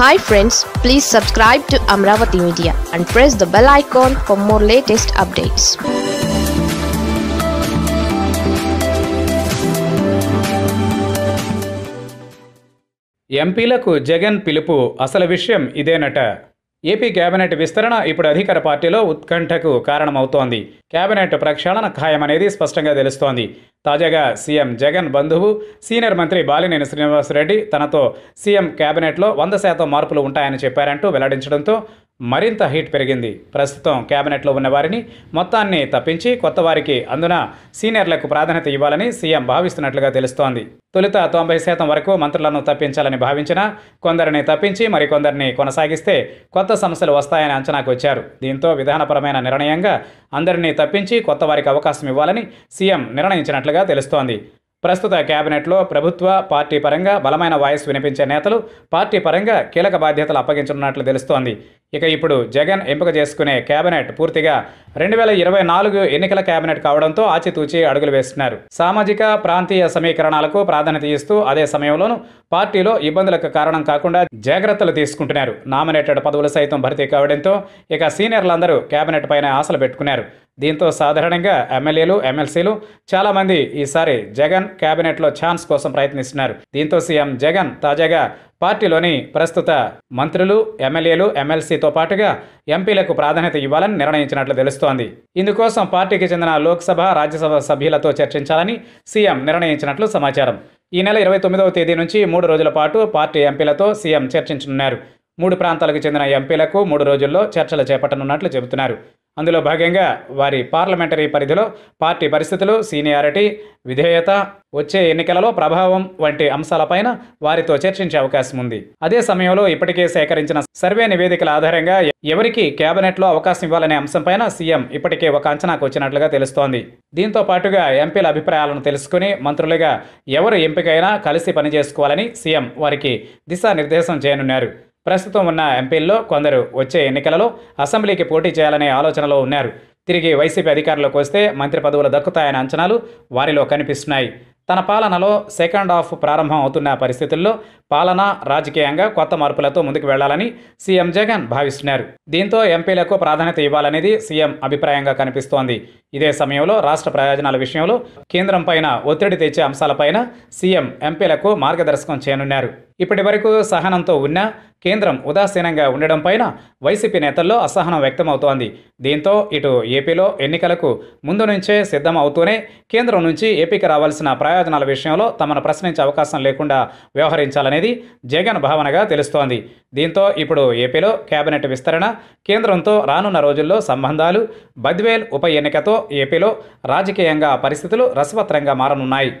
hi friends please subscribe to Amaravati media and press the bell icon for more latest updates ఎంపీలకు జగన్ పిలుపు అసలు విషయం ఇదేనట AP cabinet విస్తరణ ఇప్పుడు అధికార పార్టీలో ఉత్కంఠకు కారణమవుతోంది కేబినెట్ ప్రక్షాళన ఖాయమనేది స్పష్టంగా తెలుస్తోంది తాజాగా సీఎం జగన్ బంధువు సీనియర్ మంత్రి బాలినేని శ్రీనివాసరెడ్డి తనతో సీఎం కేబినెట్లో వంద శాతం మార్పులు ఉంటాయని చెప్పారంటూ వెల్లడించడంతో మరింత హీట్ పెరిగింది ప్రస్తుతం కేబినెట్లో ఉన్న వారిని మొత్తాన్ని తప్పించి కొత్త వారికి అందున సీనియర్లకు ప్రాధాన్యత ఇవ్వాలని సీఎం భావిస్తున్నట్లుగా తెలుస్తోంది తొలుత తొంభై శాతం వరకు మంత్రులను తప్పించాలని భావించినా కొందరిని తప్పించి మరికొందరిని కొనసాగిస్తే కొత్త సమస్యలు వస్తాయని అంచనాకు వచ్చారు దీంతో విధానపరమైన నిర్ణయంగా అందరినీ తప్పించి కొత్త వారికి అవకాశం ఇవ్వాలని సీఎం నిర్ణయించినట్లుగా తెలుస్తోంది ప్రస్తుత కేబినెట్లో ప్రభుత్వ పార్టీ పరంగా బలమైన వాయిస్ వినిపించే నేతలు పార్టీ పరంగా కీలక బాధ్యతలు అప్పగించనున్నట్లు తెలుస్తోంది ఇక ఇప్పుడు జగన్ ఎంపిక చేసుకునే కేబినెట్ పూర్తిగా రెండు వేల ఇరవై నాలుగు ఎన్నికల కేబినెట్ కావడంతో ఆచితూచి అడుగులు వేస్తున్నారు సామాజిక ప్రాంతీయ సమీకరణాలకు ప్రాధాన్యత ఇస్తూ అదే సమయంలోనూ పార్టీలో ఇబ్బందులకు కారణం కాకుండా జాగ్రత్తలు తీసుకుంటున్నారు నామినేటెడ్ పదవులు సైతం భర్తీ కావడంతో ఇక సీనియర్లందరూ కేబినెట్ పైన ఆశలు పెట్టుకున్నారు దీంతో సాధారణంగా ఎమ్మెల్యేలు ఎమ్మెల్సీలు చాలామంది ఈసారి జగన్ కేబినెట్లో ఛాన్స్ కోసం ప్రయత్నిస్తున్నారు దీంతో సీఎం జగన్ తాజాగా పార్టీలోని ప్రస్తుత మంత్రులు ఎమ్మెల్యేలు ఎమ్మెల్సీతో పాటుగా ఎంపీలకు ప్రాధాన్యత ఇవ్వాలని నిర్ణయించినట్లు తెలుస్తోంది ఇందుకోసం పార్టీకి చెందిన లోక్సభ రాజ్యసభ సభ్యులతో చర్చించాలని సీఎం నిర్ణయించినట్లు సమాచారం ఈ నెల ఇరవై తొమ్మిదవ తేదీ నుంచి మూడు రోజుల పాటు పార్టీ ఎంపీలతో సీఎం చర్చించనున్నారు మూడు ప్రాంతాలకు చెందిన ఎంపీలకు మూడు రోజుల్లో చర్చలు చేపట్టనున్నట్లు చెబుతున్నారు అందులో భాగంగా వారి పార్లమెంటరీ పరిధిలో పార్టీ పరిస్థితులు సీనియారిటీ విధేయత వచ్చే ఎన్నికలలో ప్రభావం వంటి అంశాలపైన వారితో చర్చించే అవకాశం ఉంది అదే సమయంలో ఇప్పటికే సేకరించిన సర్వే నివేదికల ఆధారంగా ఎవరికి కేబినెట్లో అవకాశం ఇవ్వాలనే అంశంపైన సీఎం ఇప్పటికే ఒక అంచనాకు వచ్చినట్లుగా తెలుస్తోంది దీంతో పాటుగా ఎంపీల అభిప్రాయాలను తెలుసుకుని మంత్రులుగా ఎవరు ఎంపికైనా కలిసి పనిచేసుకోవాలని సీఎం వారికి దిశానిర్దేశం చేయనున్నారు ప్రస్తుతం ఉన్న ఎంపీల్లో కొందరు వచ్చే ఎన్నికలలో అసెంబ్లీకి పోటీ చేయాలనే ఆలోచనలో ఉన్నారు తిరిగి వైసీపీ అధికారంలోకి వస్తే మంత్రి పదవులు దక్కుతాయనే అంచనాలు వారిలో కనిపిస్తున్నాయి తన పాలనలో సెకండ్ హాఫ్ ప్రారంభం అవుతున్న పరిస్థితుల్లో పాలన రాజకీయంగా కొత్త మార్పులతో ముందుకు వెళ్లాలని సీఎం జగన్ భావిస్తున్నారు దీంతో ఎంపీలకు ప్రాధాన్యత ఇవ్వాలనేది సీఎం అభిప్రాయంగా కనిపిస్తోంది ఇదే సమయంలో రాష్ట్ర ప్రయోజనాల విషయంలో కేంద్రం పైన ఒత్తిడి తెచ్చే అంశాలపైన సీఎం ఎంపీలకు మార్గదర్శకం చేయనున్నారు ఇప్పటి వరకు సహనంతో ఉన్న కేంద్రం ఉదాసీనంగా ఉండడం పైన వైసీపీ నేతల్లో అసహనం వ్యక్తమవుతోంది దీంతో ఇటు ఏపీలో ఎన్నికలకు ముందు నుంచే సిద్ధం అవుతూనే కేంద్రం నుంచి ఏపీకి రావాల్సిన ప్రయోజనాల విషయంలో తమను ప్రశ్నించే అవకాశం లేకుండా వ్యవహరించాలని అనేది జగన్ భావనగా తెలుస్తోంది దీంతో ఇప్పుడు ఏపీలో కేబినెట్ విస్తరణ కేంద్రంతో రానున్న రోజుల్లో సంబంధాలు బద్వేల్ ఉప ఎన్నికతో ఏపీలో రాజకీయంగా పరిస్థితులు రసవత్రంగా మారనున్నాయి